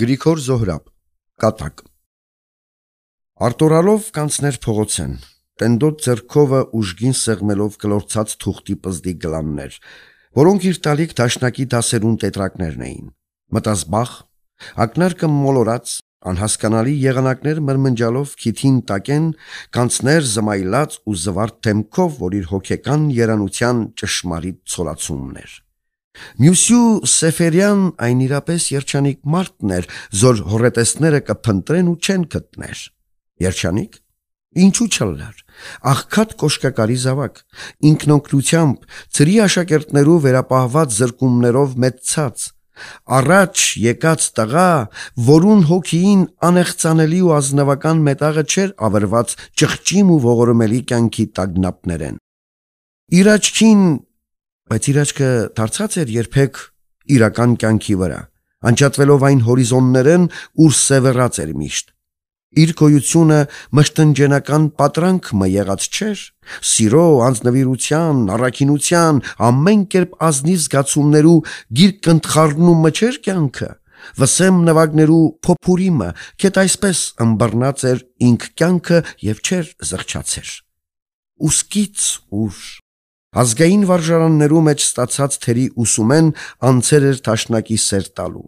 Գրիգոր Զոհրաբ կատակ Արտորալով կանցներ փողոցեն տենդոտ зерքովը ուժգին սեղմելով գլորցած թուղթի պզդի գլաններ որոնք իր տալիք դաշնակի դասերուն տետրակներն էին մտածbախ ակնարկը մոլորած անհասկանալի եղանակներ մրմնջալով քիթին տակեն կանցներ զմայլած ու զվարթ թեմքով որ իր հոգեկան երանության ճշմարիտ ցոլացումն էր Մյուսյու Սեֆերյան այն իրապես երջանիկ մարդն էր, զոր հորետեսները կփնտրեն ու չեն գտներ։ Երջանիկ Ինչու չլար։ Աղքատ կոշկակարի զավակ, ինքնոնկրությամբ, ծրի աշակերտներու վերապահված զրկումներով մեծացած, առաջ եկած տղա, որուն հոգին անեղծանելի ու ազնվական մետաղը չէր ավերված ճղճիմ ու ողորմելի կյանքի տագնապներեն։ Իր աչքին բայց իր աչքը դարձած էր երբեք իրական կյանքի վրա, անջատվելով այն հորիզոններեն, ուր սևեռած էր միշտ։ Իր գոյությունը մշտնջենական պատրանքը եղած չէր, սիրո, անznվիրության, առաքինության, ամեն կերպ ազնի զգացումներու գիրք կընթխառնու մջեր կյանքը։ Վսեմ նվագներու փոփուրիմը, կետ այսպես ըմբռնած էր ինք կյանքը եւ չէր զղջացեր։ Ուսկից ուշ Ազգային վարժարաններու մեջ ստացած թերի ուսումեն անցեր էր ճաշնակի սեր տալու։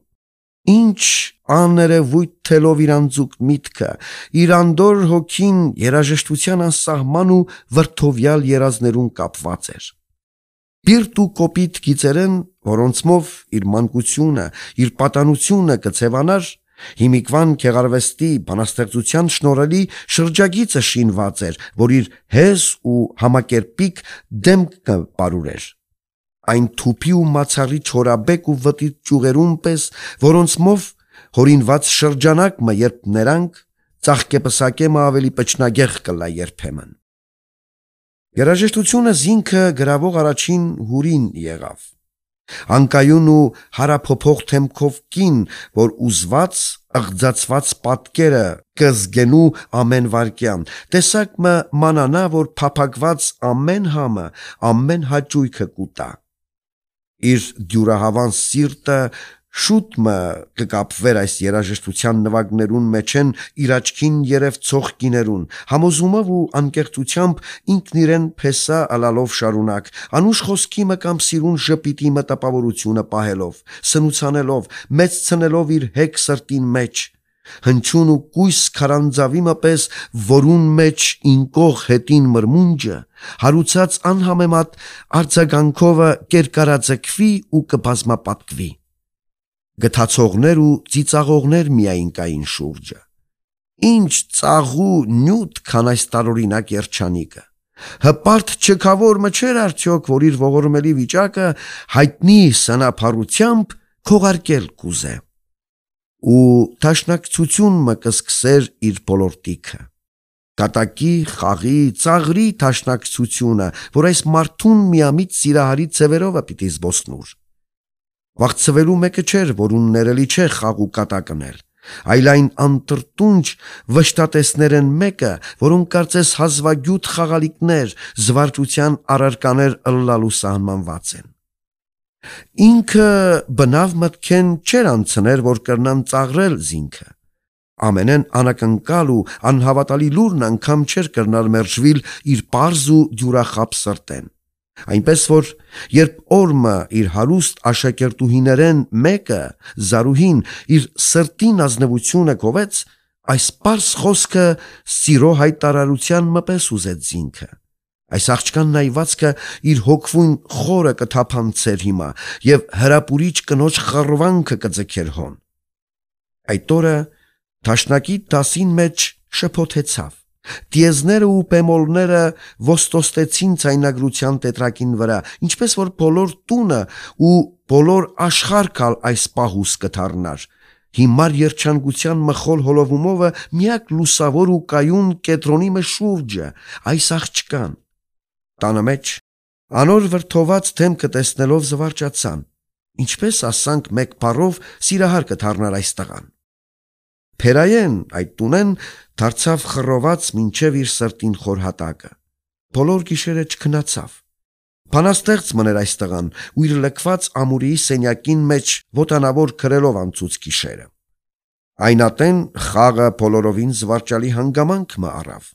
Ինչ աները վույթ թելով իրանձուկ միտքը, իրանդոր հոգին երաժշտության անսահման ու վրթովյալ երազներուն կապված էր։ Պիրտ ու կոպիտ գիծերեն, որոնցմով իր մանկությունը, իր պատանությունը կցևանար, Հիմիկվան քեղարվեստի բանաստեղծության շնորհելի շրջագիծը շինված էր, որ իր հես ու համակերպիկ դեմքը պարուրեր։ Այն թուփի ու մացարի չորաբեկ ու վտի ճյուղերուն պես, որոնց մով հորինված շրջանակը երբ նրանք ծաղկեպսակեմը ավելի պճնագեղ կլա երբեմն։ Երաժշտությունը զինքը գրավող առաջին հուրին եղավ անկայուն ու հարափոփող թեմքով կին, որ ուզված աղձացված պատկերը կզգենու ամեն վարքյան։ Տեսակ մը մանանա, որ փափակված ամեն համը, ամեն հաճույքը կուտա։ Իր դյուրահավան սիրտը շուտ մը կկապվեր այս երաժշտության նվագներուն մեջ են իր աչքին երևցող կիներուն համոզումով ու անկեղծությամբ ինքն իրեն փեսա ալալով շարունակ անուշ խոսքի մը կամ սիրուն ժպիտի մը տպավորությունը պահելով սնուցանելով մեծ ցնելով իր հեկ սրտին մեջ հնչուն ու կույս քարանձավի մպես որուն մեջ ինկող հետին մրմունջը հարուցած անհամեմատ արձագանքովը կերկարածքվի ու կբազմապատկվի գթացողներ ու ծիծաղողներ միայն կային շուրջը։ Ինչ ծաղու նյութ քան այս տարօրինակ երջանիկը։ Հպարտ չքավոր մչեր արդյոք, որ իր ողորմելի վիճակը հայտնի սնափառությամբ քողարկել կուզե։ Ու ճաշնակցություն մը կսկսեր իր բոլորտիկը։ Կատակի, խաղի, ծաղրի ճաշնակցությունը, որ այս մարդուն միամիտ սիրահարի ծևերով է պիտի զբոսնուր Վաղցվելու մեկը չէր, որ ուններելի չէ խաղ ու կատակնել, այլ այն անտրտունջ վշտատեսներ են մեկը, որոնք կարծես հազվագյուտ խաղալիքներ զվարճության առարկաներ ըլլալու սահմանված են։ Ինքը բնավ մտքեն չեր անցներ, որ կրնան ծաղրել զինքը։ Ամենեն անակնկալ ու անհավատալի լուրն անգամ չէր կրնալ մերժվիլ իր པարզ ու դյուրախապ սրտեն։ Այնպես որ երբ Օրմը իր հարուստ աշակերտուհիներեն մեկը Զարուհին իր սրտին ազնվությունը գովեց, այս པարս խոսքը սիրո հայտարարության մպես ուզեց ինքը։ Այս աղջկան նայվածքը իր հոգվուն խորը կթափանցեր հիմա եւ հրապուրիչ կնոջ խռվանքը կձգեր հոն։ Այդ օրը Թաշնակի դասին մեջ շփոթեցավ։ Տիեզները ու պեմոլները ոստոստեցին ցայնագրության տետրակին վրա, ինչպես որ բոլոր տունը ու բոլոր աշխարհքալ այս պահուս կթարնար։ Հիմար երջանկության մխոլ հոլովումովը միակ լուսավոր ու կայուն կետրոնի մե շուրջը, այս աղջկան։ Տանը մեջ անոր վրթոված թեմքը տեսնելով զվարճացան։ Ինչպես ասանք մեկ բառով սիրահար կթարնար այս տղան։ Թերայեն այդ տունեն դարձավ խռոված մինչև իր սրտին խոր հատակը։ Բոլոր գիշերը չքնացավ։ Փանաստեղծ մներ այս տղան ու իր լքված ամուրիի սենյակին մեջ ոտանավոր քրելով անցուց գիշերը։ Այնատեն խաղը բոլորովին զվարճալի հանգամանք մը առավ։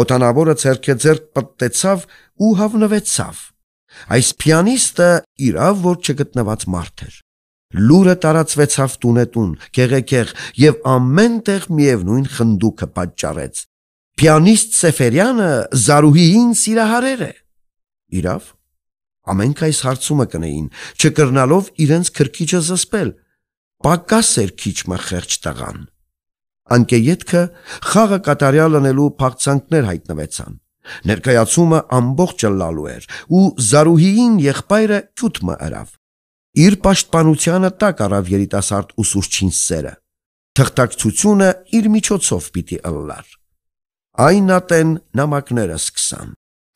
Ոտանավորը ցերքեձերք պտտեցավ ու հավնվեցավ։ Այս պիանիստը իրավ որ չգտնված մարդ էր։ Լուրը տարածվեցավ տունետուն, գեղեցեղ եւ ամենտեղ միևնույն խնդուկը պատճառեց։ Պիանիստ Սեֆերյանը Զարուհիին սիրահարեր է։ Իրավ, ամենք այս հարցումը կնեին, չկրնալով իրենց քրքիջը զսպել։ Պակաս էր քիչմը խեղճ տղան։ Անկեյետքը խաղը կատարյալ անելու փաղցանքներ հայտնվեցան։ Ներկայացումը ամբողջը լալու էր ու Զարուհիին եղբայրը քյութը արավ։ Իր պաշտպանությանը տակ առավ երիտասարդ ուսուցչին սերը։ Թղթակցությունը իր միջոցով պիտի ըլլար։ Այն ատեն նամակները սկսան։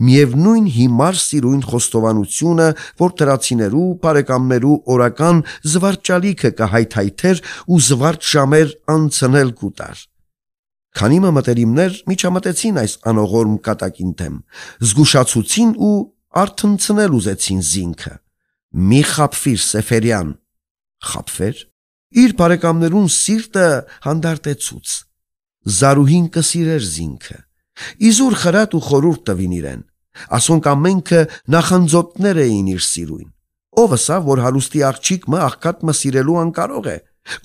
Միևնույն հիմար սիրույն խոստովանությունը, որ դրացիներու բարեկամներու օրական զվարճալիքը կհայթայթեր ու զվարճ ժամեր անցնել կուտար։ Քանի մտերիմներ միջամտեցին այս անողորմ կատակին դեմ, զգուշացուցին ու արթնցնել ուզեցին զինքը։ Մի խապվիր, Սեֆերյան։ Խապվեր։ Իր բարեկամներուն սիրտը հանդարտեցուց։ Զարուհին կսիրեր զինքը։ Իզուր խրատ ու խորուրդ տվին իրեն։ Ասոնք ամենքը նախանձոպտներ էին իր սիրույն։ Ով ասա, որ հարուստի աղջիկ մը աղքատ մը սիրելու անկարող է։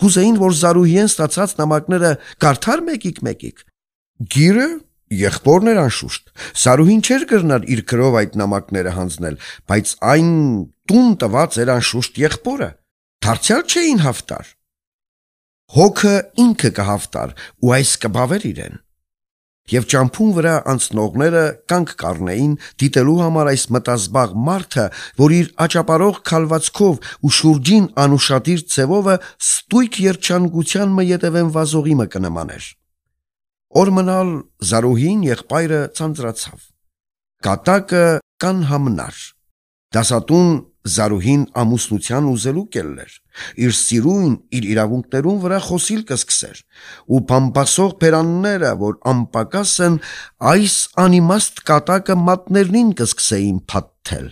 Կուզեին, որ Զարուհիեն ստացած նամակները կարդար մեկիկ մեկիկ։ Գիրը Եղբորն էր անշուշտ։ Սարուհին չէր կրնար իր քրով այդ նամակները հանձնել, բայց այն տուն տված էր անշուշտ եղբորը։ Դարձյալ չէին հավտար։ Հոգը ինքը կհավտար ու այս կբավեր իրեն։ Եվ ճամփուն վրա անցնողները կանգ կառնեին դիտելու համար այս մտազբաղ մարդը, որ իր աճապարող քալվածքով ու շուրջին անուշադիր ցևովը ստույգ երջանկության մը յետևեն վազողի մը կնմաներ։ Օր մնալ Զարուհին եղբայրը ցանծրացավ։ Կատակը կան համնար։ Դասատուն Զարուհին ամուսնության ուզելու կելներ։ Իր սիրուն իր իրավունքներուն վրա խոսիլ կսկսեր ու փամփասող փերանները, որ անպակաս են, այս անիմաստ կատակը մատներնին կսկսեին փաթթել։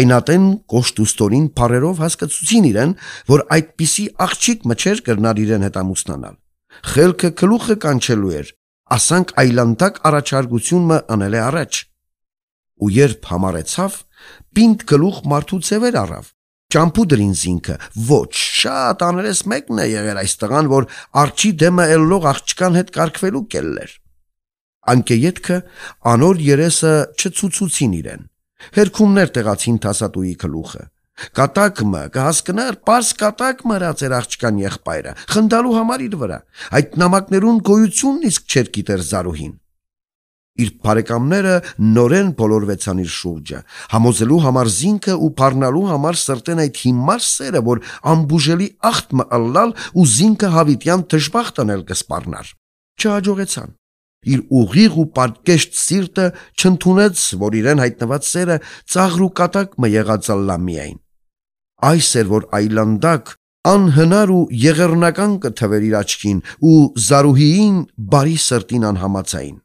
Այնատեն կոշտուստորին բարերով հասկացուցին իրեն, որ այդպիսի աղջիկ մչեր կրնար իրեն հետ ամուսնանալ։ Խելքը քլուխը կանչելու էր, ասանք այլանդակ առաջարկությունը անել է առաջ։ Ու երբ համարեցավ, պինդ գլուխ մարդու ծևեր առավ։ Ճամփու դրին զինքը, ոչ, շատ աներես մեկն է եղել այս տղան, որ արջի դեմը ելող աղջկան հետ կարկվելու կելներ։ Անկեյետքը անոր երեսը չցուցուցին իրեն։ Հերքումներ տեղացին տասատուի գլուխը։ Կատակը կհասկնար, պարս կատակ մրած էր աղջկան եղբայրը, խնդալու համար իր վրա։ Այդ նամակներուն գոյությունն իսկ չեր գիտեր Զարուհին։ Իր բարեկամները նորեն բոլորվեցան իր շուրջը, համոզելու համար զինքը ու բառնալու համար սրտեն այդ հիմար սերը, որ ամբուժելի ախտը ըլլալ ու զինքը հավիտյան դժբախտանել կսպառնար։ Չհաջողեցան իր ուղիղ ու պատկեշտ սիրտը չընդունեց, որ իրեն հայտնված սերը ծաղր ու կատակը եղած ալլա միայն։ Այս էր, որ այլանդակ անհնար ու եղեռնական կթվեր իր աչքին ու Զարուհիին բարի սրտին անհամացային։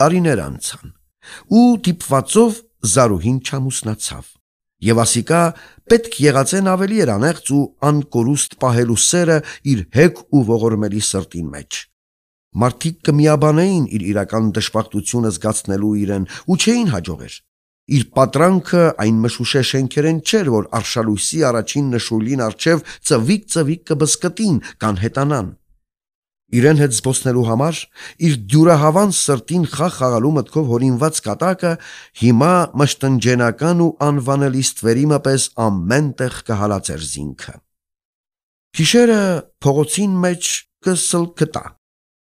Տարիներ անցան ու դիպվածով Զարուհին չամուսնացավ։ Եվ ասիկա պետք եղածեն ավելի էր անեղծ ու անկորուստ պահելու սերը իր հեկ ու ողորմելի սրտին մեջ։ Մարդիկ կմիաբանեին իր իրական դժբախտությունը զգացնելու իրեն ու չէին հաջողեր։ Իր պատրանքը այն մշուշե շենքերեն չէր, որ արշալույսի առաջին նշուլին արչև ծվիկ-ծվիկ կբսկտին կան հետանան։ Իրեն հետ զբոսնելու համար իր դյուրահավան սրտին խախ խաղալու մտքով հորինված կատակը հիմա մշտնջենական ու անվանելի ստվերի մպես ամեն տեղ կհալածեր զինքը։ Գիշերը փողոցին մեջ կսլկտա։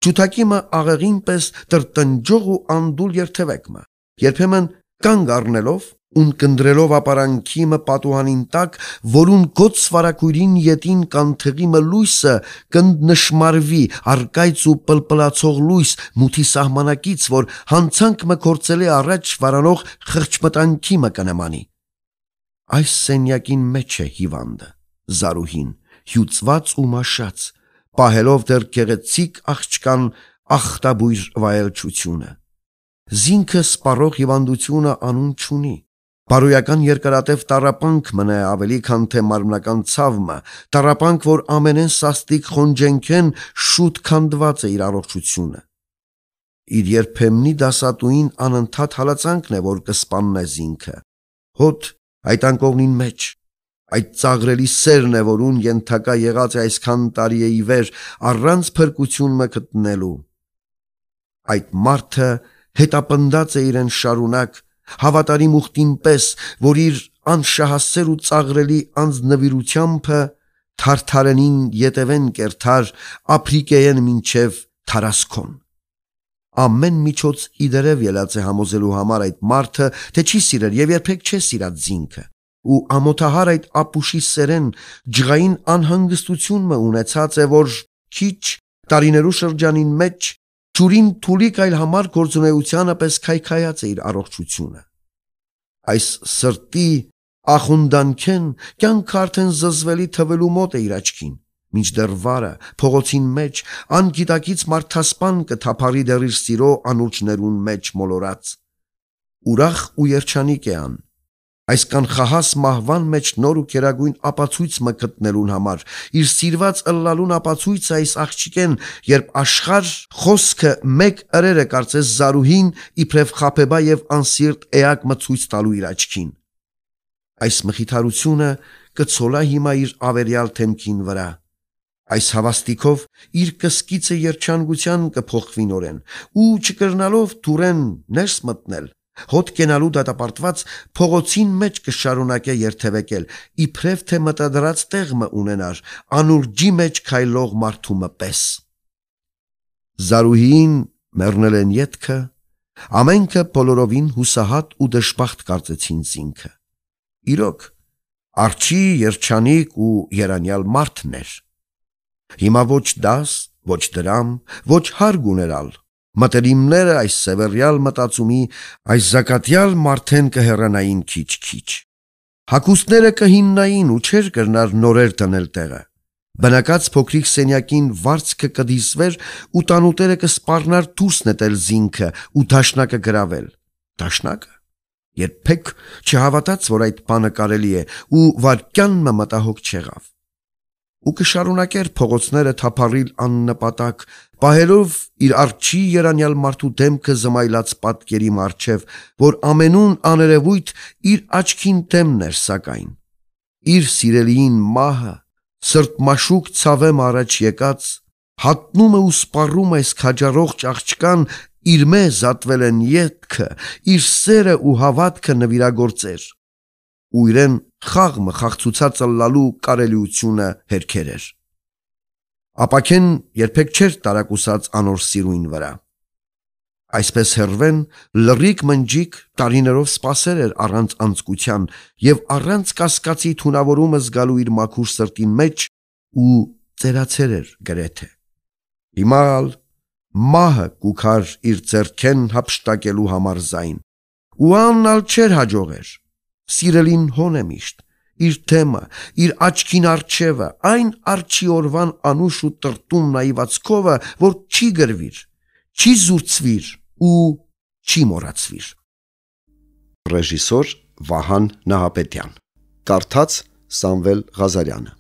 Ցութակիմը աղեղին պես տրտնջող ու անդուլ երթևեկմը։ Երբեմն կանգ առնելով ուն կնդրելով ապարանքիմը պատուհանին տակ, որուն գոց վարակույրին ետին կանթեղիմը լույսը կնդ նշմարվի, արկայց ու պլպլացող լույս մութի սահմանակից, որ հանցանքմը կործել է առաջ վարանող խղճմտանքիմը կնմանի։ Այս սենյակին մեջ է հիվանդը, զարուհին, հյուծված ու մաշած, պահելով դեռ գեղեցիկ աղջկան ախտաբույժ վայելչությունը։ Զինքը սպառող հիվանդությունը անուն չունի։ Բարոյական երկարատև տարապանք մնա ավելի քան թե մարմնական ցավը, տարապանք, որ ամենեն սաստիկ խոնջենքեն շուտ քանդված է իր առողջությունը։ Իր երբեմնի դասատուին անընդհատ հալածանքն է, որ կսպաննե զինքը։ Հոտ այդ անկողնին մեջ Այդ ծաղրելի սերն է, որուն ենթակա եղած է այսքան տարի էի վեր առանց փրկություն մը գտնելու։ Այդ մարդը հետապնդած է իրեն շարունակ հավատարիմ ուխտին պես, որ իր անշահասեր ու ծաղրելի անznվիրությամբը թարթարենին յետևեն կերթար ապրիկեեն մինչև Թարասկոն։ Ամեն միջոց իդերև ելած է համոզելու համար այդ մարդը, թե չի սիրել եւ երբեք չի սիրած զինքը ու ամոթահար այդ ապուշի սերեն ջղային անհանգստությունը ունեցած է, որ քիչ տարիներու շրջանին մեջ ճուրին թուլիկ այլ համար գործունեությանը պես քայքայած է իր առողջությունը։ Այս սրտի ախունդանքեն կյանքը արդեն զզվելի թվելու մոտ է իր աչքին։ Մինչդեռ վարը փողոցին մեջ անգիտակից մարդասպան կթափարի դեռ իր սիրո անուրջներուն մեջ մոլորած ուրախ ու երջանիկ է ան այս կանխահաս մահվան մեջ նոր ու կերագույն ապացույց մը գտնելուն համար, իր սիրված ըլլալուն ապացույց այս աղջիկեն, երբ աշխար խոսքը մեկ ըրերը կարծես զարուհին իբրև խապեբա եւ անսիրտ էակ մցույց տալու իր աչքին։ Այս մխիթարությունը կցոլա հիմա իր ավերյալ թեմքին վրա։ Այս հավաստիկով իր կսկիցը երջանկության կփոխվի նորեն ու չկրնալով դուրեն ներս մտնել Հոտ կենալու դատապարտված փողոցին մեջ կշարունակե երթևեկել, իբրև թե մտադրած տեղը ունենար, անուրջի մեջ քայլող մարդումը պես։ Զարուհին մեռնել են յետքը, ամենքը բոլորովին հուսահատ ու դժբախտ կարծեցին զինքը։ Իրոք, արչի երջանիկ ու երանյալ մարդն էր։ Հիմա ոչ դաս, ոչ դրամ, ոչ հարգ ուներալ Մտերիմները այս սևերյալ մտածումի, այս զակատյալ մարդեն կհեռանային քիչ-քիչ։ Հակուստները կհիննային ու չեր կրնար նորեր տնել տեղը։ Բնակած փոքրիկ սենյակին վարձքը կդիսվեր ու տանուտերը կսպառնար դուրս նետել զինքը ու դաշնակը գրավել։ Դաշնակը երբեք չհավատաց, որ այդ բանը կարելի է ու վարքյանն մտահոգ չեղավ ու կշարունակեր փողոցները թափառիլ աննպատակ, պահելով իր արջի երանյալ մարդու դեմքը զմայլած պատկերի մարչև, որ ամենուն աներևույթ իր աչքին դեմն էր սակայն։ Իր սիրելիին մահը սրտմաշուկ ցավեմ առաջ եկած հատնում է ու սպառում այս քաջարողջ աղջկան իր մեզ ատվել են յետքը, իր սերը ու հավատքը նվիրագործեր։ Ու իրեն խաղմը խաղցուցած լալու կարելիությունը հերքեր էր։ Ապակեն երբեք չէր տարակուսած անոր սիրույն վրա։ Այսպես հերվեն լրիկ մնջիկ տարիներով սпасեր էր առանց անցկության եւ առանց կասկածի թունավորումը զգալու իր մաքուր սրտին մեջ ու ծերացեր էր գրեթե։ Հիմալ մահը կուքար իր ձեռքեն հապշտակելու համար զայն։ Ու աննալ չէր հաջողեր։ Սիրելին հոն է միշտ, իր թեմը, իր աչքին արջևը, այն արջի օրվան անուշ ու տրտում նայվածքովը, որ չի գրվիր, չի զուրցվիր ու չի մոռացվիր։ Ռեժիսոր Վահան Նահապետյան։ Կարդաց Սամվել Ղազարյանը։